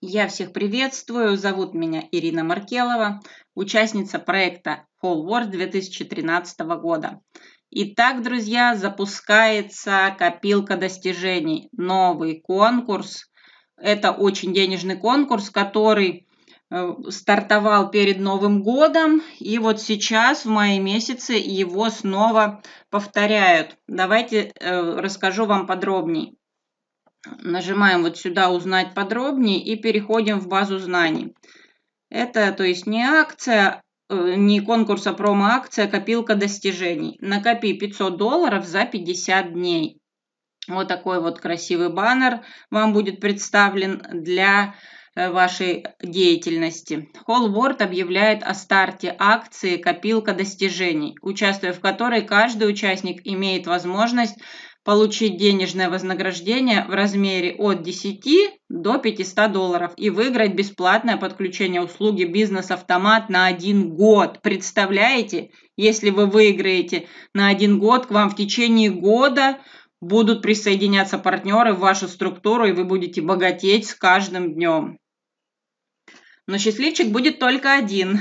Я всех приветствую. Зовут меня Ирина Маркелова, участница проекта Whole World 2013 года. Итак, друзья, запускается копилка достижений. Новый конкурс. Это очень денежный конкурс, который э, стартовал перед Новым годом. И вот сейчас, в мае месяце, его снова повторяют. Давайте э, расскажу вам подробнее. Нажимаем вот сюда «Узнать подробнее» и переходим в базу знаний. Это, то есть, не акция, э, не конкурс, а промо-акция «Копилка достижений». Накопи 500 долларов за 50 дней. Вот такой вот красивый баннер вам будет представлен для э, вашей деятельности. Холворд объявляет о старте акции «Копилка достижений», участвуя в которой каждый участник имеет возможность получить денежное вознаграждение в размере от 10 до 500 долларов и выиграть бесплатное подключение услуги бизнес-автомат на один год. Представляете, если вы выиграете на один год, к вам в течение года будут присоединяться партнеры в вашу структуру, и вы будете богатеть с каждым днем. Но счастливчик будет только один.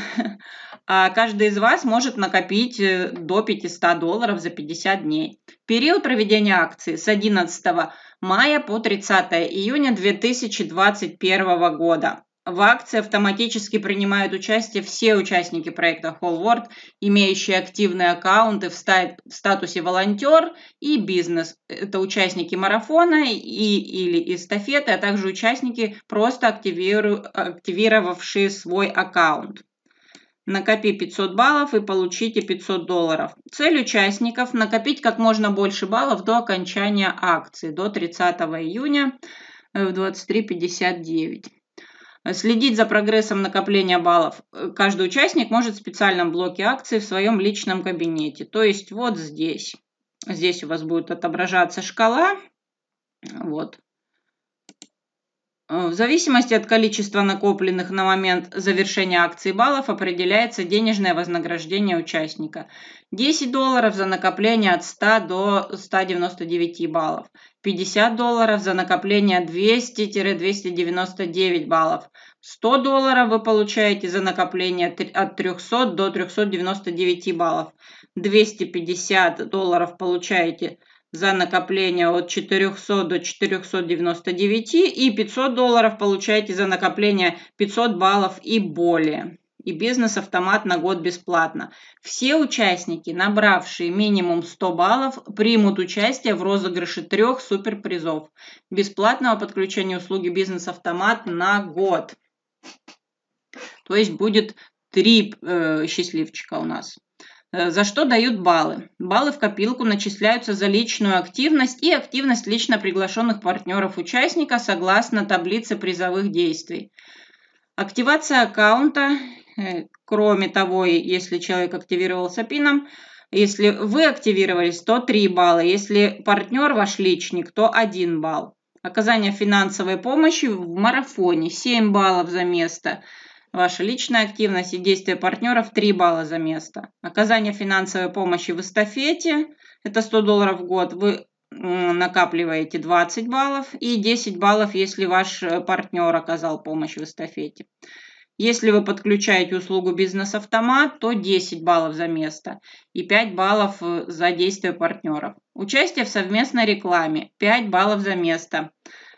А каждый из вас может накопить э, до 500 долларов за 50 дней. Период проведения акции с 11 мая по 30 июня 2021 года. В акции автоматически принимают участие все участники проекта Whole World, имеющие активные аккаунты в, в статусе волонтер и бизнес. Это участники марафона и, или эстафеты, а также участники, просто активиру- активировавшие свой аккаунт. Накопи 500 баллов и получите 500 долларов. Цель участников – накопить как можно больше баллов до окончания акции, до 30 июня в 23.59. Следить за прогрессом накопления баллов каждый участник может в специальном блоке акции в своем личном кабинете. То есть вот здесь. Здесь у вас будет отображаться шкала. Вот. Э, в зависимости от количества накопленных на момент завершения акции баллов определяется денежное вознаграждение участника. 10 долларов за накопление от 100 до 199 баллов, 50 долларов за накопление 200-299 баллов, 100 долларов вы получаете за накопление от 300 до 399 баллов, 250 долларов получаете – за накопление от 400 до 499 и 500 долларов получаете за накопление 500 баллов и более. И бизнес-автомат на год бесплатно. Все участники, набравшие минимум 100 баллов, примут участие в розыгрыше трех суперпризов. Бесплатного подключения услуги бизнес-автомат на год. То есть будет три э, счастливчика у нас. Э, за что дают баллы. Баллы в копилку начисляются за личную активность и активность лично приглашенных партнеров участника согласно таблице призовых действий. Активация аккаунта, э, кроме того, если человек активировался пином, если вы активировались, то 3 балла, если партнер ваш личник, то 1 балл. Оказание финансовой помощи в марафоне 7 баллов за место – Ваша личная активность и действия партнеров – 3 балла за место. Оказание финансовой помощи в эстафете – это 100 долларов в год. Вы накапливаете 20 баллов и 10 баллов, если ваш э, партнер оказал помощь в эстафете. Если вы подключаете услугу «Бизнес-автомат», то 10 баллов за место и 5 баллов э, за действие партнеров. Участие в совместной рекламе – 5 баллов за место,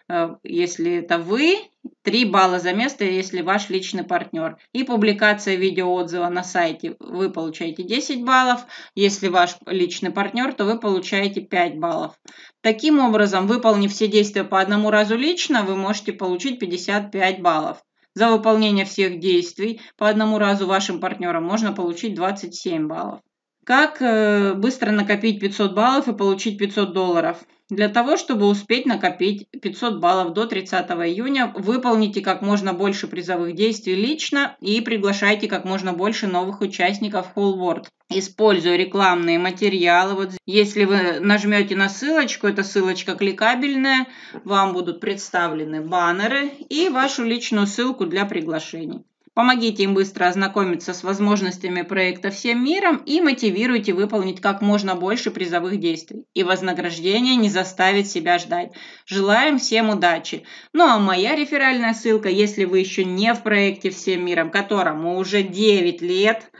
э, если это вы 3 балла за место, если ваш личный партнер. И публикация видеоотзыва на сайте вы получаете 10 баллов. Если ваш личный партнер, то вы получаете 5 баллов. Таким образом, выполнив все действия по одному разу лично, вы можете получить 55 баллов. За выполнение всех действий по одному разу вашим партнерам можно получить 27 баллов. Как э, быстро накопить 500 баллов и получить 500 долларов? Для того, чтобы успеть накопить 500 баллов до 30 июня, выполните как можно больше призовых действий лично и приглашайте как можно больше новых участников Whole World. Используя рекламные материалы, вот если вы нажмете на ссылочку, эта ссылочка кликабельная, вам будут представлены баннеры и вашу личную ссылку для приглашений. Помогите им быстро ознакомиться с возможностями проекта всем миром и мотивируйте выполнить как можно больше призовых действий. И вознаграждение не заставит себя ждать. Желаем всем удачи. Ну а моя реферальная ссылка, если вы еще не в проекте всем миром, которому уже 9 лет,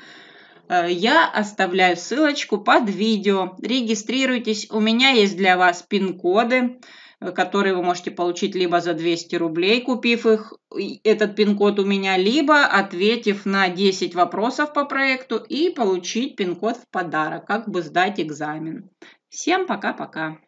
э, я оставляю ссылочку под видео. Регистрируйтесь, у меня есть для вас пин-коды. Э, которые вы можете получить либо за 200 рублей, купив их, этот пин-код у меня, либо ответив на 10 вопросов по проекту и получить пин-код в подарок, как бы сдать экзамен. Всем пока-пока!